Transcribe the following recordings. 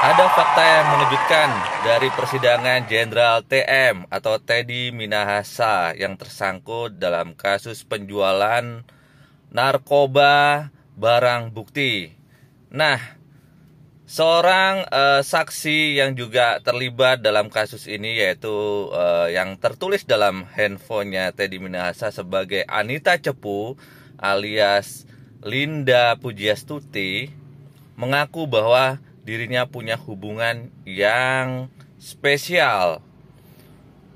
Ada fakta yang mengejutkan dari persidangan Jenderal TM atau Teddy Minahasa yang tersangkut dalam kasus penjualan narkoba barang bukti. Nah, seorang uh, saksi yang juga terlibat dalam kasus ini yaitu uh, yang tertulis dalam handphonenya Teddy Minahasa sebagai Anita Cepu alias Linda Pujiastuti mengaku bahwa dirinya punya hubungan yang spesial.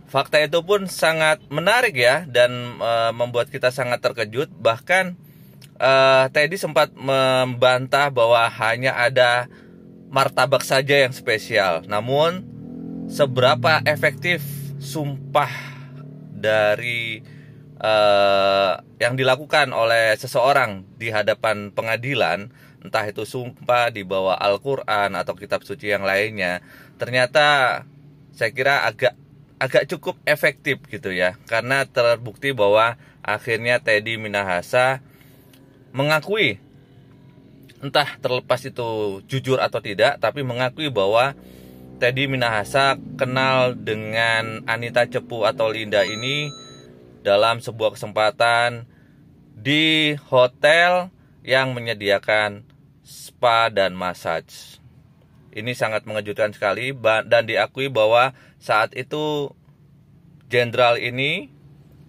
Fakta itu pun sangat menarik ya dan e, membuat kita sangat terkejut. Bahkan e, Teddy sempat membantah bahwa hanya ada martabak saja yang spesial. Namun seberapa efektif sumpah dari uh, yang dilakukan oleh seseorang di hadapan pengadilan entah itu sumpah di bawah Al-Qur'an atau kitab suci yang lainnya, ternyata saya kira agak agak cukup efektif gitu ya karena terbukti bahwa akhirnya Teddy Minahasa mengakui entah terlepas itu jujur atau tidak tapi mengakui bahwa Teddy Minahasa kenal dengan Anita Cepu atau Linda ini dalam sebuah kesempatan di hotel yang menyediakan spa dan massage. Ini sangat mengejutkan sekali dan diakui bahwa saat itu jenderal ini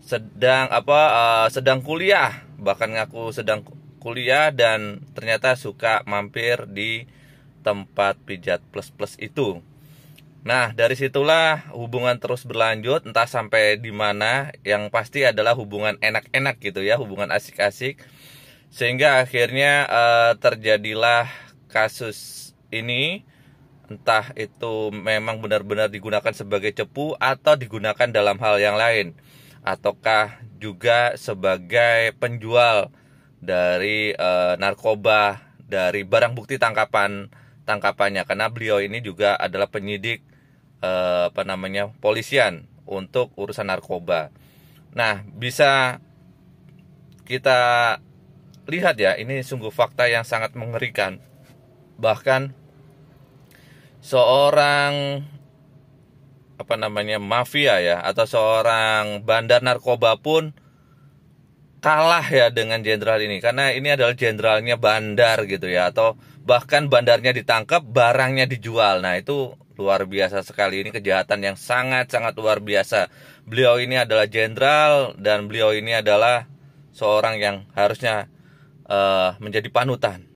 sedang apa uh, sedang kuliah bahkan ngaku sedang kuliah dan ternyata suka mampir di tempat pijat plus plus itu. Nah dari situlah hubungan terus berlanjut entah sampai di mana yang pasti adalah hubungan enak-enak gitu ya hubungan asik-asik sehingga akhirnya uh, terjadilah kasus ini entah itu memang benar-benar digunakan sebagai cepu atau digunakan dalam hal yang lain ataukah juga sebagai penjual dari e, narkoba dari barang bukti tangkapan tangkapannya karena beliau ini juga adalah penyidik e, apa namanya polisian untuk urusan narkoba. Nah, bisa kita lihat ya, ini sungguh fakta yang sangat mengerikan. Bahkan seorang apa namanya mafia ya atau seorang bandar narkoba pun kalah ya dengan jenderal ini karena ini adalah jenderalnya bandar gitu ya atau bahkan bandarnya ditangkap barangnya dijual nah itu luar biasa sekali ini kejahatan yang sangat sangat luar biasa beliau ini adalah jenderal dan beliau ini adalah seorang yang harusnya uh, menjadi panutan